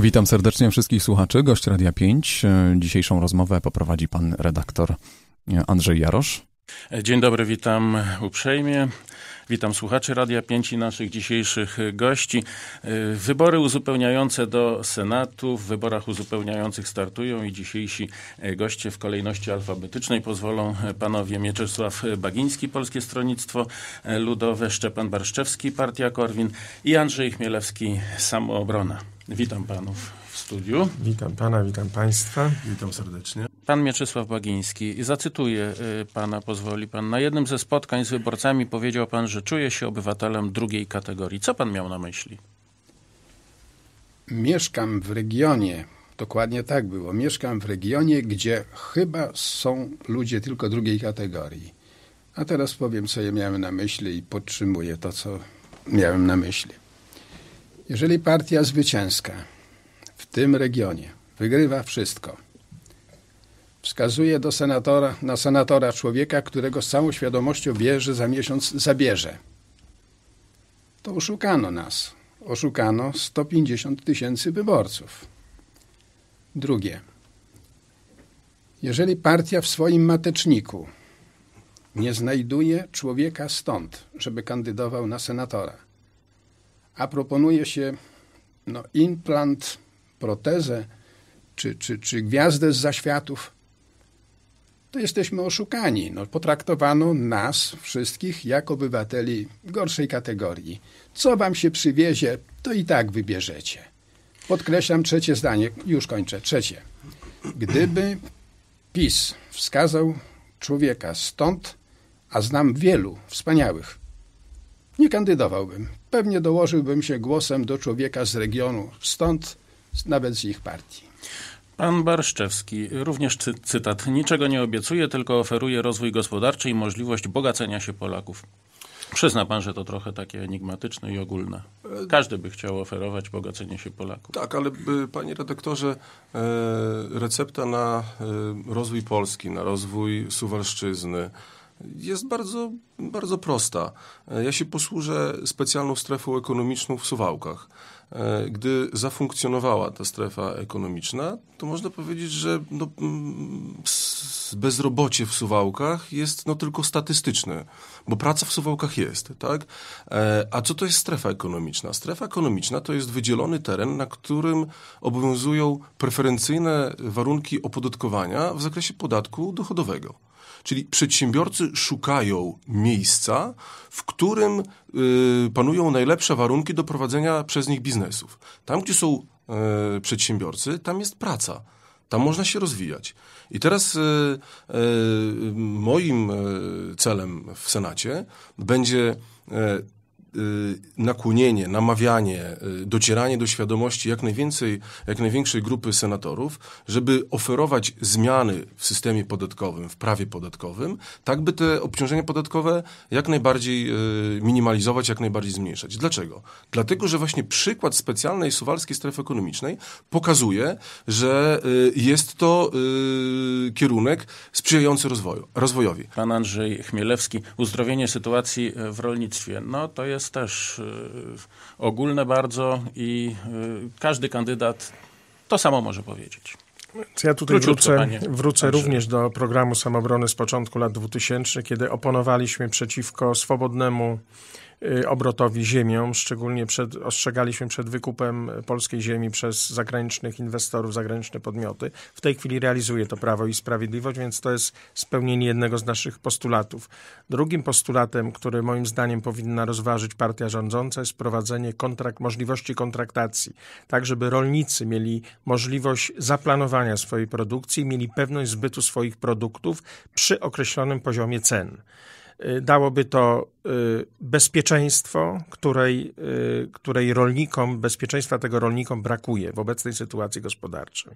Witam serdecznie wszystkich słuchaczy, gość Radia 5. Dzisiejszą rozmowę poprowadzi pan redaktor Andrzej Jarosz. Dzień dobry, witam uprzejmie. Witam słuchaczy Radia 5 i naszych dzisiejszych gości. Wybory uzupełniające do Senatu w wyborach uzupełniających startują i dzisiejsi goście w kolejności alfabetycznej pozwolą panowie Mieczysław Bagiński, Polskie Stronnictwo Ludowe, Szczepan Barszczewski, Partia Korwin i Andrzej Chmielewski, Samoobrona. Witam panów w studiu. Witam pana, witam państwa. Witam serdecznie. Pan Mieczysław Bagiński, zacytuję y, pana, pozwoli pan. Na jednym ze spotkań z wyborcami powiedział pan, że czuje się obywatelem drugiej kategorii. Co pan miał na myśli? Mieszkam w regionie, dokładnie tak było. Mieszkam w regionie, gdzie chyba są ludzie tylko drugiej kategorii. A teraz powiem, co ja miałem na myśli i podtrzymuję to, co miałem na myśli. Jeżeli partia zwycięska w tym regionie wygrywa wszystko, wskazuje do senatora, na senatora człowieka, którego z całą świadomością wie, że za miesiąc zabierze, to oszukano nas. Oszukano 150 tysięcy wyborców. Drugie. Jeżeli partia w swoim mateczniku nie znajduje człowieka stąd, żeby kandydował na senatora, a proponuje się no, implant, protezę czy, czy, czy gwiazdę z zaświatów, to jesteśmy oszukani. No, potraktowano nas wszystkich jak obywateli gorszej kategorii. Co wam się przywiezie, to i tak wybierzecie. Podkreślam trzecie zdanie, już kończę. Trzecie. Gdyby PiS wskazał człowieka stąd, a znam wielu wspaniałych, nie kandydowałbym pewnie dołożyłbym się głosem do człowieka z regionu, stąd nawet z ich partii. Pan Barszczewski, również cy cytat, niczego nie obiecuje, tylko oferuje rozwój gospodarczy i możliwość bogacenia się Polaków. Przyzna pan, że to trochę takie enigmatyczne i ogólne. Każdy by chciał oferować bogacenie się Polaków. Tak, ale y, panie redaktorze, y, recepta na y, rozwój Polski, na rozwój Suwalszczyzny, jest bardzo, bardzo prosta. Ja się posłużę specjalną strefą ekonomiczną w Suwałkach. E, gdy zafunkcjonowała ta strefa ekonomiczna, to można powiedzieć, że no, mm, bezrobocie w Suwałkach jest no, tylko statystyczne, bo praca w Suwałkach jest. Tak? E, a co to jest strefa ekonomiczna? Strefa ekonomiczna to jest wydzielony teren, na którym obowiązują preferencyjne warunki opodatkowania w zakresie podatku dochodowego. Czyli przedsiębiorcy szukają miejsca, w którym y, panują najlepsze warunki do prowadzenia przez nich biznesów. Tam, gdzie są y, przedsiębiorcy, tam jest praca. Tam można się rozwijać. I teraz y, moim celem w Senacie będzie Y, nakłonienie, namawianie, y, docieranie do świadomości jak, najwięcej, jak największej grupy senatorów, żeby oferować zmiany w systemie podatkowym, w prawie podatkowym, tak by te obciążenia podatkowe jak najbardziej y, minimalizować, jak najbardziej zmniejszać. Dlaczego? Dlatego, że właśnie przykład specjalnej suwalskiej strefy ekonomicznej pokazuje, że jest to kierunek sprzyjający rozwoju, rozwojowi. Pan Andrzej Chmielewski, uzdrowienie sytuacji w rolnictwie. No to jest jest też y, ogólne bardzo i y, każdy kandydat to samo może powiedzieć. Ja tutaj Króciutko, wrócę, wrócę również do programu samobrony z początku lat 2000, kiedy oponowaliśmy przeciwko swobodnemu Y, obrotowi ziemią. Szczególnie przed, ostrzegaliśmy przed wykupem polskiej ziemi przez zagranicznych inwestorów, zagraniczne podmioty. W tej chwili realizuje to Prawo i Sprawiedliwość, więc to jest spełnienie jednego z naszych postulatów. Drugim postulatem, który moim zdaniem powinna rozważyć partia rządząca, jest prowadzenie kontrakt, możliwości kontraktacji, tak żeby rolnicy mieli możliwość zaplanowania swojej produkcji, mieli pewność zbytu swoich produktów przy określonym poziomie cen. Y, dałoby to y, bezpieczeństwo, której, y, której rolnikom, bezpieczeństwa tego rolnikom brakuje w obecnej sytuacji gospodarczej.